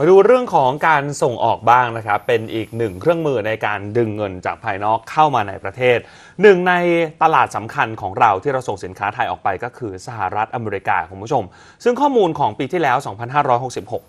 มาดูเรื่องของการส่งออกบ้างนะครับ เป็นอีกหนึ่งเครื่องมือในการดึงเงินจากภายนอกเข้ามาในประเทศหนึ่งในตลาดสำคัญของเราที่เราส่งสินค้าไทยออกไปก็คือ สหรัฐอเมริกาคุณผู้ชม ซึ่งข้อมูลของปีที่แล้ว 2566น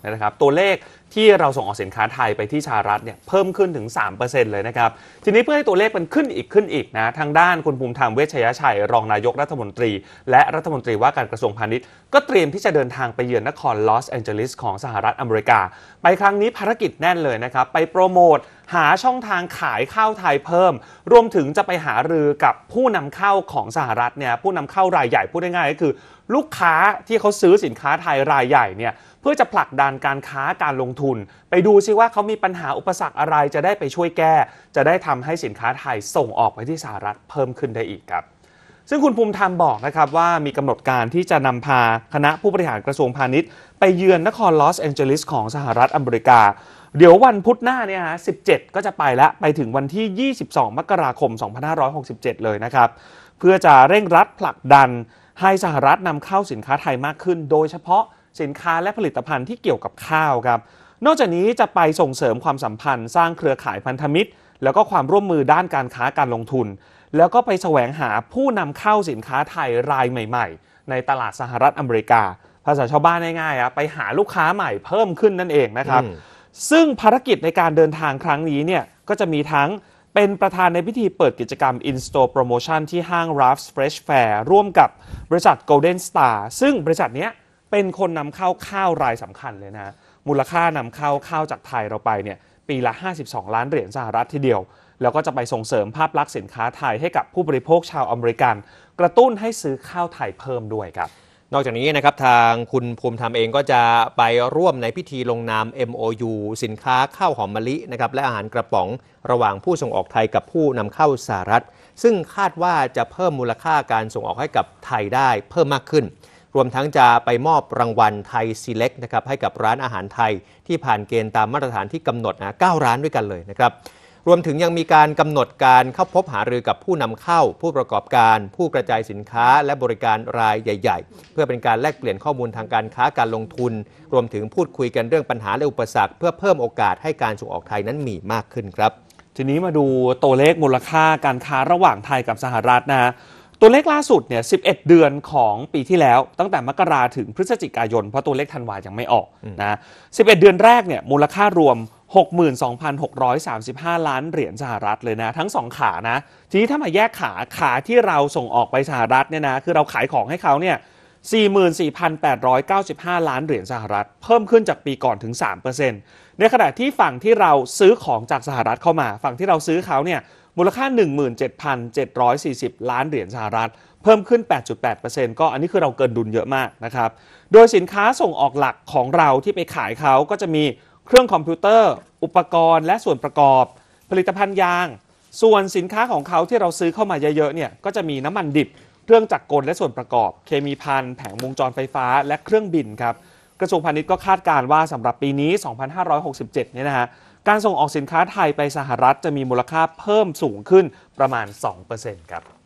นะครับ ตัวเลขที่เราส่งออกสินค้าไทยไปที่สหรัฐเนี่ยเพิ่มขึ้นถึง 3%เลยนะครับ ทีนี้เพื่อให้ตัวเลขมันขึ้นอีกขึ้นอีกนะ ทางด้านคุณภูมิธรรมเวชยชัย รองนายกรัฐมนตรีและรัฐมนตรีว่าการกระทรวงพาณิชย์ก็เตรียมที่จะเดินทางไปเยือนนครลอสแอนเจลิสของสหรัฐอเมริกาไปครั้งนี้ภารกิจแน่นเลยนะครับ ไปโปรโมท หาช่องทางขายข้าวไทยเพิ่ม รวมถึงจะไปหารือกับผู้นำเข้าของสหรัฐเนี่ยผู้นำเข้ารายใหญ่พูดง่ายๆก็คือ ลูกค้าที่เขาซื้อสินค้าไทยรายใหญ่เนี่ยเพื่อจะผลักดันการค้าการลงทุน ไปดูซิว่าเขามีปัญหาอุปสรรคอะไรจะได้ไปช่วยแก้ จะได้ทำให้สินค้าไทยส่งออกไปที่สหรัฐเพิ่มขึ้นได้อีกครับซึ่งคุณภูมิธรรมบอกนะครับว่ามีกำหนดการที่จะนำพาคณะผู้บริหารกระทรวงพาณิชย์ไปเยือนนครลอสแองเจลิสของสหรัฐอเมริกา เดี๋ยววันพุธหน้าเนี่ยฮะ 17 ก็จะไปแล้วไปถึงวันที่ 22 มกราคม 2567 เลยนะครับ เพื่อจะเร่งรัดผลักดันให้สหรัฐนำเข้าสินค้าไทยมากขึ้น โดยเฉพาะสินค้าและผลิตภัณฑ์ที่เกี่ยวกับข้าวครับนอกจากนี้จะไปส่งเสริมความสัมพันธ์ สร้างเครือข่ายพันธมิตร แล้วก็ความร่วมมือด้านการค้าการลงทุนแล้วก็ไปแสวงหาผู้นำเข้าสินค้าไทยรายใหม่ๆ ในตลาดสหรัฐอเมริกา ภาษาชาวบ้านง่ายๆอะไปหาลูกค้าใหม่เพิ่มขึ้นนั่นเองนะครับซึ่งภารกิจในการเดินทางครั้งนี้เนี่ยก็จะมีทั้งเป็นประธานในพิธีเปิดกิจกรรม In-Store Promotion ที่ห้าง Ralph's Fresh Fair ร่วมกับบริษัท Golden Star ซึ่งบริษัทนี้เป็นคนนำเข้าข้าวรายสำคัญเลยนะมูลค่านำเข้าข้าวจากไทยเราไปเนี่ยปีละ 52 ล้านเหรียญสหรัฐทีเดียวแล้วก็จะไปส่งเสริมภาพลักษณ์สินค้าไทยให้กับผู้บริโภคชาวอเมริกัน กระตุ้นให้ซื้อข้าวไทยเพิ่มด้วยครับ นอกจากนี้นะครับทางคุณภูมิธรรมเองก็จะไปร่วมในพิธีลงนาม MOU สินค้าข้าวหอมมะลินะครับและอาหารกระป๋องระหว่างผู้ส่งออกไทยกับผู้นำเข้าสหรัฐ ซึ่งคาดว่าจะเพิ่มมูลค่าการส่งออกให้กับไทยได้เพิ่มมากขึ้น รวมทั้งจะไปมอบรางวัลไทยซีเล็กนะครับให้กับร้านอาหารไทย ที่ผ่านเกณฑ์ตามมาตรฐานที่กำหนดนะ9ร้านด้วยกันเลยนะครับรวมถึงยังมีการกำหนดการเข้าพบหารือกับผู้นำเข้า ผู้ประกอบการ ผู้กระจายสินค้า และบริการรายใหญ่ ๆ เพื่อเป็นการแลกเปลี่ยนข้อมูลทางการค้าการลงทุน รวมถึงพูดคุยกันเรื่องปัญหาและอุปสรรค เพื่อเพิ่มโอกาสให้การส่งออกไทยนั้นมีมากขึ้นครับ ทีนี้มาดูตัวเลขมูลค่า การค้าระหว่างไทยกับสหรัฐนะตัวเลขล่าสุดเนี่ย11 เดือนของปีที่แล้วตั้งแต่มกราถึงพฤศจิกายนเพราะตัวเลขธันวายังไม่ออกนะ11 เดือนแรกเนี่ยมูลค่ารวม62,635 ล้านเหรียญสหรัฐเลยนะทั้ง 2 ขานะทีนี้ถ้ามาแยกขาขาที่เราส่งออกไปสหรัฐเนี่ยนะคือเราขายของให้เขาเนี่ย44,895 ล้านเหรียญสหรัฐเพิ่มขึ้นจากปีก่อนถึง 3%ในขณะที่ฝั่งที่เราซื้อของจากสหรัฐเข้ามา ฝั่งที่เราซื้อเขาเนี่ยมูลค่า 17,740 ล้านเหรียญสหรัฐเพิ่มขึ้น 8.8%ก็อันนี้คือเราเกินดุลเยอะมากนะครับโดยสินค้าส่งออกหลักของเราที่ไปขายเขาก็จะมีเครื่องคอมพิวเตอร์ อุปกรณ์และส่วนประกอบ ผลิตภัณฑ์ยาง ส่วนสินค้าของเขาที่เราซื้อเข้ามาเยอะๆ เนี่ย ก็จะมีน้ำมันดิบ เครื่องจักรกลและส่วนประกอบ เคมีพันแผงวงจรไฟฟ้า และเครื่องบินครับ กระทรวงพาณิชย์ก็คาดการว่าสำหรับปีนี้ 2567 เนี่ยนะฮะ การส่งออกสินค้าไทยไปสหรัฐจะมีมูลค่าเพิ่มสูงขึ้นประมาณ 2%ครับ